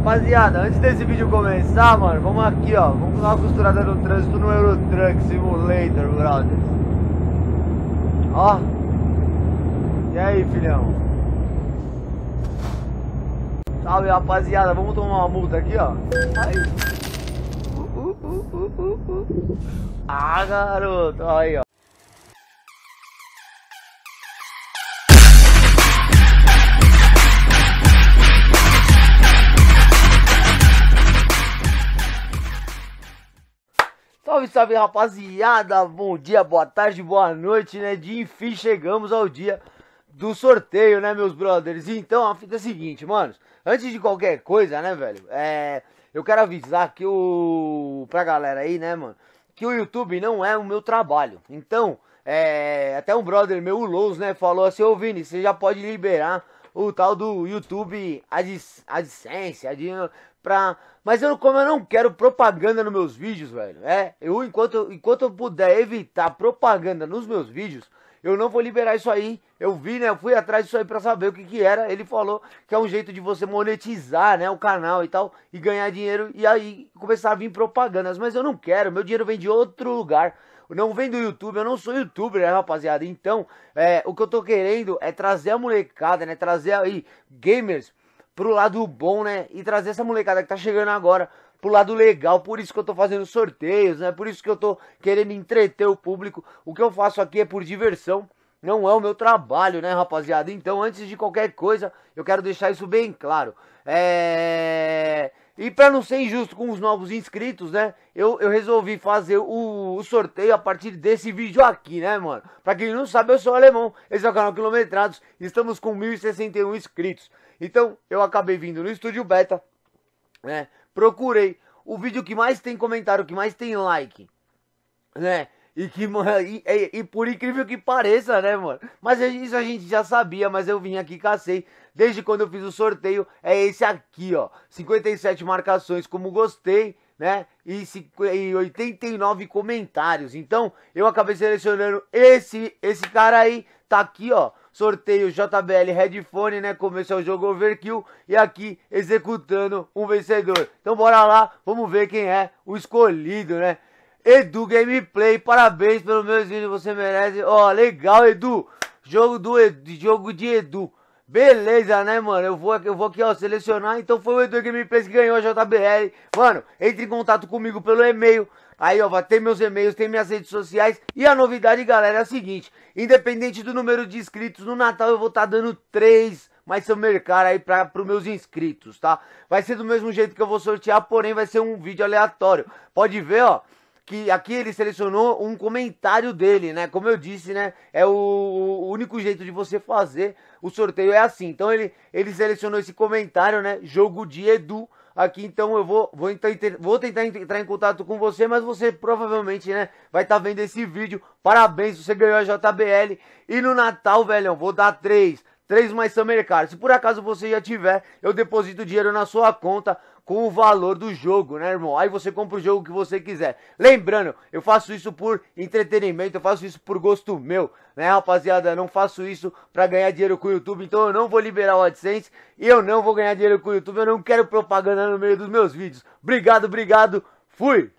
Rapaziada, antes desse vídeo começar, mano, vamos aqui, ó. Vamos dar uma costurada no trânsito no Eurotruck Simulator, brothers. Ó. E aí, filhão? Salve, rapaziada. Vamos tomar uma multa aqui, ó. Ai. Uh uh uh, uh, uh, uh, ah, garoto. Aí, ó. Salve, salve rapaziada! Bom dia, boa tarde, boa noite, né? De enfim chegamos ao dia do sorteio, né, meus brothers? Então a fita é a seguinte, mano. Antes de qualquer coisa, né, velho? É. Eu quero avisar que o. pra galera aí, né, mano? Que o YouTube não é o meu trabalho. Então, é. Até um brother meu, o Lous, né, falou assim: Ô Vini, você já pode liberar o tal do YouTube AdS, AdSense, de pra... Mas eu, como eu não quero propaganda nos meus vídeos, velho, é, eu enquanto, enquanto eu puder evitar propaganda nos meus vídeos, eu não vou liberar isso aí. Eu vi, né? Eu fui atrás disso aí para saber o que que era. Ele falou que é um jeito de você monetizar, né, o canal e tal e ganhar dinheiro e aí começar a vir propagandas, mas eu não quero. Meu dinheiro vem de outro lugar. Não vem do YouTube, eu não sou youtuber, né, rapaziada? Então, é, o que eu tô querendo é trazer a molecada, né? Trazer aí gamers pro lado bom, né? E trazer essa molecada que tá chegando agora pro lado legal, por isso que eu tô fazendo sorteios, né? Por isso que eu tô querendo entreter o público. O que eu faço aqui é por diversão, não é o meu trabalho, né, rapaziada? Então, antes de qualquer coisa, eu quero deixar isso bem claro. É... E para não ser injusto com os novos inscritos, né? Eu, eu resolvi fazer o, o, sorteio a partir desse vídeo aqui, né, mano? Pra quem não sabe, eu sou alemão. Esse é o canal Quilometrados. Estamos com 1.061 inscritos. Então, eu acabei vindo no Estúdio Beta, né? procurei o vídeo que mais tem comentário, que mais tem like, né? E que, e, e, e, por incrível que pareça, né, mano? Mas isso a gente já sabia, mas eu vim aqui e cacei. Desde quando eu fiz o sorteio, é esse aqui, ó. 57 marcações como gostei, né? E, e 89 comentários. Então, eu acabei selecionando esse, esse cara aí. Tá aqui, ó sorteio JBL Headphone, né? Começou o jogo Overkill e aqui executando um vencedor. Então bora lá, vamos ver quem é o escolhido, né? Edu Gameplay, parabéns pelo meu vídeo, você merece. Ó, oh, legal, Edu. Jogo do Edu, jogo de Edu. Beleza, né, mano? Eu vou, eu vou aqui, ó, selecionar. Então foi o Edu Gameplays que ganhou a JBL. Mano, entre em contato comigo pelo e-mail. Aí, ó, vai ter meus e-mails, tem minhas redes sociais. E a novidade, galera, é a seguinte. Independente do número de inscritos, no Natal eu vou estar tá dando três mais seu mercado aí para os meus inscritos, tá? Vai ser do mesmo jeito que eu vou sortear, porém vai ser um vídeo aleatório. Pode ver, ó que aqui ele selecionou um comentário dele, né? Como eu disse, né? É o, o, único jeito de você fazer o sorteio é assim. Então ele, ele selecionou esse comentário, né? Jogo de Edu. Aqui então eu vou, vou, tentar, vou tentar entrar em contato com você, mas você provavelmente, né, vai estar tá vendo esse vídeo. Parabéns, você ganhou a JBL. E no Natal, velhão, vou dar três Três mais Summer né, Se por acaso você já tiver, eu deposito dinheiro na sua conta com o valor do jogo, né, irmão? Aí você compra o jogo que você quiser. Lembrando, eu faço isso por entretenimento, eu faço isso por gosto meu, né, rapaziada? Eu não faço isso para ganhar dinheiro com o YouTube, então eu não vou liberar o AdSense e eu não vou ganhar dinheiro com o YouTube, eu não quero propaganda no meio dos meus vídeos. Obrigado, obrigado. Fui!